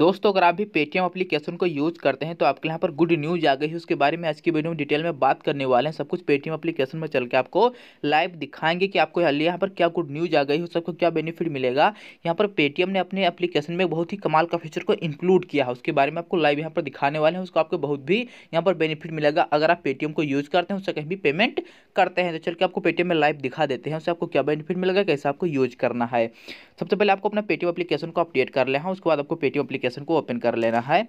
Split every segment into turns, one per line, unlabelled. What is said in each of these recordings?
दोस्तों अगर आप भी पेटीएम अपलीकेशन को यूज़ करते हैं तो आपके यहाँ पर गुड न्यूज़ आ गई है उसके बारे में आज की वीडियो में डिटेल में बात करने वाले हैं सब कुछ पेटीएम अपलीकेशन में चल के आपको लाइव दिखाएंगे कि आपको यहाँ पर क्या गुड न्यूज़ आ गई है सबको क्या बेनिफिट मिलेगा यहाँ पर पेटीएम ने अपने अपलीकेशन में बहुत ही कमाल का फीचर को इंक्लूड किया है उसके बारे में आपको लाइव यहाँ पर दिखाने वाले हैं उसको आपको बहुत भी यहाँ पर बेनिफिट मिलेगा अगर आप पेटीएम को यूज़ करते हैं उससे कहीं भी पेमेंट करते हैं तो चल के आपको पेटीएम में लाइव दिखा देते हैं उससे आपको क्या बेनिफिट मिलेगा कैसे आपको यूज करना है सबसे पहले आपको अपना पेटीएम अपलीकेशन को अपडेट कर लेना हाँ, उसके बाद आपको पेटीएम एप्लीकेशन को ओपन कर लेना है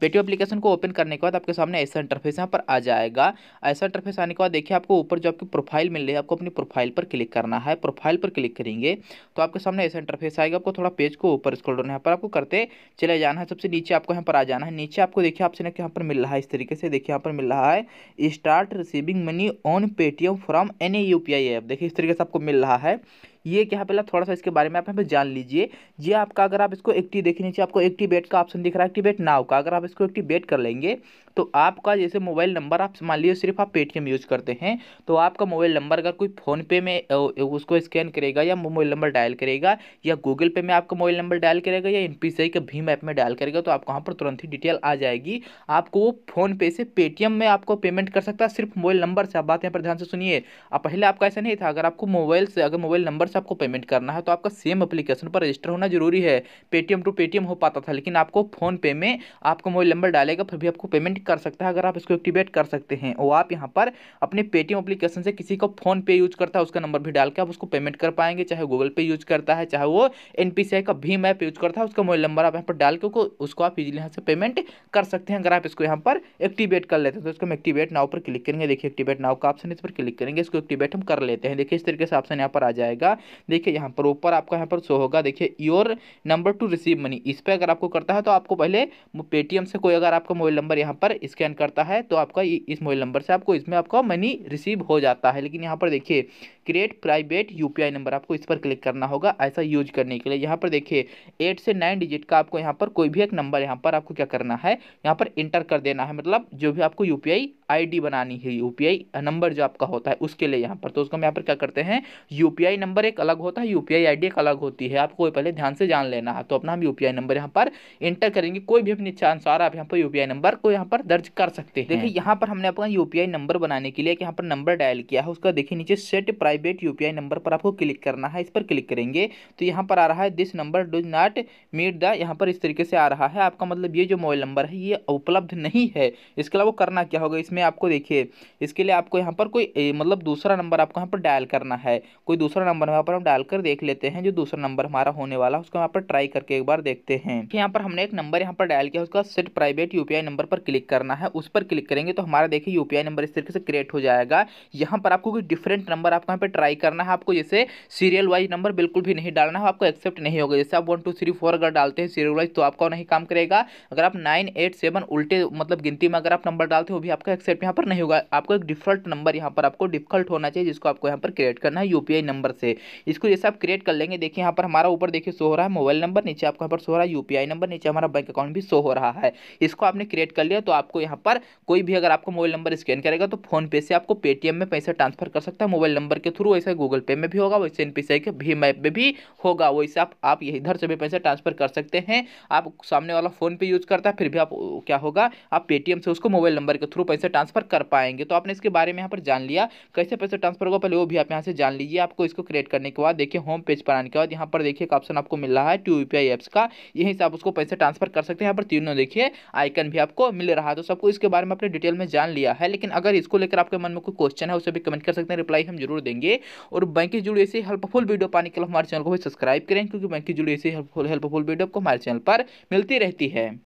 पेटीएम एप्लीकेशन को ओपन करने के बाद आपके सामने ऐसा इंटरफेस यहाँ पर आ जाएगा ऐसा इंटरफेस आने के बाद देखिए आपको ऊपर जो आपकी प्रोफाइल मिल रही है आपको अपनी प्रोफाइल पर क्लिक करना है प्रोफाइल पर क्लिक करेंगे तो आपके सामने ऐसा इंटरफेस आएगा आपको थोड़ा पेज को ऊपर स्क्रॉल करना पर आपको करते चले जाना है सबसे नीचे आपको यहाँ पर आ जाना है नीचे आपको देखिए ना यहाँ पर मिल रहा है इस तरीके से देखिए यहाँ पर मिल रहा है start receiving money on Paytm from any U P I app देखिए इस तरीके से आपको मिल रहा है ये क्या है पहले थोड़ा सा इसके बारे में आप यहाँ जान लीजिए ये आपका अगर आप इसको एक्टिव देख नीचे आपको एक्टिवेट का ऑप्शन दिख रहा है एक्टिवेट नाव का अगर आप इसको एक्टिवेट कर लेंगे तो आपका जैसे मोबाइल नंबर आप मान लीजिए सिर्फ आप पेटीएम यूज़ करते हैं तो आपका मोबाइल नंबर अगर कोई फ़ोनपे में उसको स्कैन करेगा या मोबाइल नंबर डायल करेगा या गूगल पे में आपका मोबाइल नंबर डायल करेगा या एन के भीम ऐप में डायल करेगा तो आपको वहाँ पर तुरंत ही डिटेल आ जाएगी आपको वो फ़ोनपे से पेटीएम में आपको पेमेंट कर सकता है सिर्फ मोबाइल नंबर से आप बात यहाँ पर ध्यान से सुनिए पहले आपका ऐसा नहीं था अगर आपको मोबाइल से अगर मोबाइल नंबर से से आपको पेमेंट करना है तो आपका सेम अपलीकेशन पर रजिस्टर होना जरूरी है पेटीएम टू पेटीएम हो पाता था लेकिन आपको फ़ोनपे में आपका मोबाइल नंबर डालेगा फिर भी आपको पेमेंट कर सकता है अगर आप इसको एक्टिवेट कर सकते हैं और आप यहाँ पर अपने पेटीएम अप्लीकेशन से किसी को फ़ोनपे यूज करता है उसका नंबर भी डाल के आप उसको पेमेंट कर पाएंगे चाहे गूगल पे यूज करता है चाहे वो एन का भीम ऐप यूज करता है उसका मोबाइल नंबर आप यहाँ पर डाल के उसको आप इजिली यहाँ से पेमेंट कर सकते हैं अगर आप इसको यहाँ पर एक्टिवेट कर लेते हैं तो इसको हम एक्टिवेट नाव पर क्लिक करेंगे देखिए एक्टिवेट नाव का ऑप्शन इस पर क्लिक करेंगे इसको एक्टिवेट हम कर लेते हैं देखिए इस तरीके से ऑप्शन यहाँ पर आ जाएगा देखिए यहाँ पर ऊपर आपका यहाँ पर शो होगा देखिए your number to receive money इस पर अगर आपको करता है तो आपको पहले पेटीएम से कोई अगर आपका मोबाइल नंबर यहाँ पर स्कैन करता है तो आपका इस मोबाइल नंबर से आपको इसमें आपका मनी रिसीव हो जाता है लेकिन यहाँ पर देखिए क्रिएट प्राइवेट यूपीआई नंबर आपको इस पर क्लिक करना होगा ऐसा यूज करने के लिए यहाँ पर देखिए एट से नाइन डिजिट का आपको यहाँ पर कोई भी एक नंबर यहाँ पर आपको क्या करना है यहाँ पर इंटर कर देना है मतलब जो भी आपको यू पी बनानी है यूपीआई नंबर जो आपका होता है उसके लिए यहाँ पर तो उसको हम यहाँ पर क्या करते हैं यूपीआई नंबर एक अलग होता है यूपीआई आईडी एक अलग होती है आपको पहले ध्यान से जान लेना है तो अपना हम यूपीआई नंबर यहाँ पर इंटर करेंगे कोई भी अपनी इच्छा अनुसार आप यहाँ पर यूपीआई नंबर को यहाँ पर दर्ज कर सकते हैं देखिए यहाँ पर हमने अपना यूपीआई नंबर बनाने के लिए यहाँ पर नंबर डायल किया है उसका देखिए नीचे set price private U number पर आपको क्लिक करना है इस पर क्लिक करेंगे तो यहाँ पर आ रहा है this number does not meet the यहाँ पर इस तरीके से आ रहा है आपका मतलब ये जो मोबाइल नंबर है ये उपलब्ध नहीं है इसके अलावा करना क्या होगा इसमें आपको देखिए इसके लिए आपको यहाँ पर कोई मतलब दूसरा नंबर आपको यहाँ पर डायल करना है कोई दूसरा नंबर वहाँ पर हम डायल कर देख लेते हैं जो दूसरा नंबर हमारा होने वाला है उसको यहाँ पर ट्राई करके एक बार देखते हैं यहाँ पर हमने एक नंबर यहाँ पर डायल किया उसका सेट प्राइवेट यू नंबर पर क्लिक करना है उस पर क्लिक करेंगे तो हमारा देखिए यूपीआई नंबर इस तरीके से क्रिएट हो जाएगा यहाँ पर आपको कोई डिफरेंट नंबर आपको यहाँ पर पे ट्राई करना है आपको जैसे सीरियल वाइज नंबर बिल्कुल भी नहीं डालना है आपको एक्सेप्ट नहीं होगा जैसे आप वन टू थ्री फोर अगर डालते हैं सीरियल वाइज तो आपका नहीं काम करेगा अगर आप नाइन एट सेवन उल्टे मतलब गिनती में अगर आप नंबर डालते हो भी आपका एक्सेप्ट यहाँ पर नहीं होगा आपको एक डिफॉल्ट नंबर यहाँ पर आपको डिफॉल्ट होना चाहिए जिसको आपको यहाँ पर क्रिएट करना है यूपीआई नंबर से इसको जैसे आप क्रिएट कर लेंगे देखिए यहाँ पर हमारा ऊपर देखिए शो हो रहा है मोबाइल नंबर नीचे आपको यहाँ पर शो हो रहा है यूपीआई नंबर नीचे हमारा बैंक अकाउंट भी शो हो रहा है इसको आपने क्रिएट कर लिया तो आपको यहाँ पर कोई भी अगर आपका मोबाइल नंबर स्कैन करेगा तो फोन पे से आपको पेटीएम में पैसा ट्रांसफर कर सकता है मोबाइल नंबर के थ्रू वैसे गूगल पे में भी होगा वैसे एन के भीम ऐप में भी होगा वैसे आप आप इधर से भी पैसे ट्रांसफर कर सकते हैं आप सामने वाला फ़ोन पे यूज़ करता है फिर भी आप क्या होगा आप पेटीएम से उसको मोबाइल नंबर के थ्रू पैसे ट्रांसफर कर पाएंगे तो आपने इसके बारे में यहाँ पर जान लिया कैसे पैसे ट्रांसफर होगा पहले वो भी आप यहाँ से जान लीजिए आपको इसको क्रिएट करने के बाद देखिए होम पेज पर आने के बाद यहाँ पर देखिए एक ऑप्शन आपको मिल रहा है टू यू एप्स का यहीं से आप उसको पैसे ट्रांसफर कर सकते हैं यहाँ पर तीनों देखिए आइकन भी आपको मिल रहा है तो सबको इसके बारे में अपने डिटेल में जान लिया है लेकिन अगर इसको लेकर आपके मन में कोई क्वेश्चन है उसे भी कमेंट कर सकते हैं रिप्लाई हम जरूर देंगे करेंगे और बैंक से जुड़े ऐसे हेल्पफुल वीडियो पाने के लिए हमारे चैनल को भी सब्सक्राइब करें क्योंकि बैंक से जुड़े ऐसे हेल्पफुल हेल्पफुल वीडियो आपको हमारे चैनल पर मिलती रहती है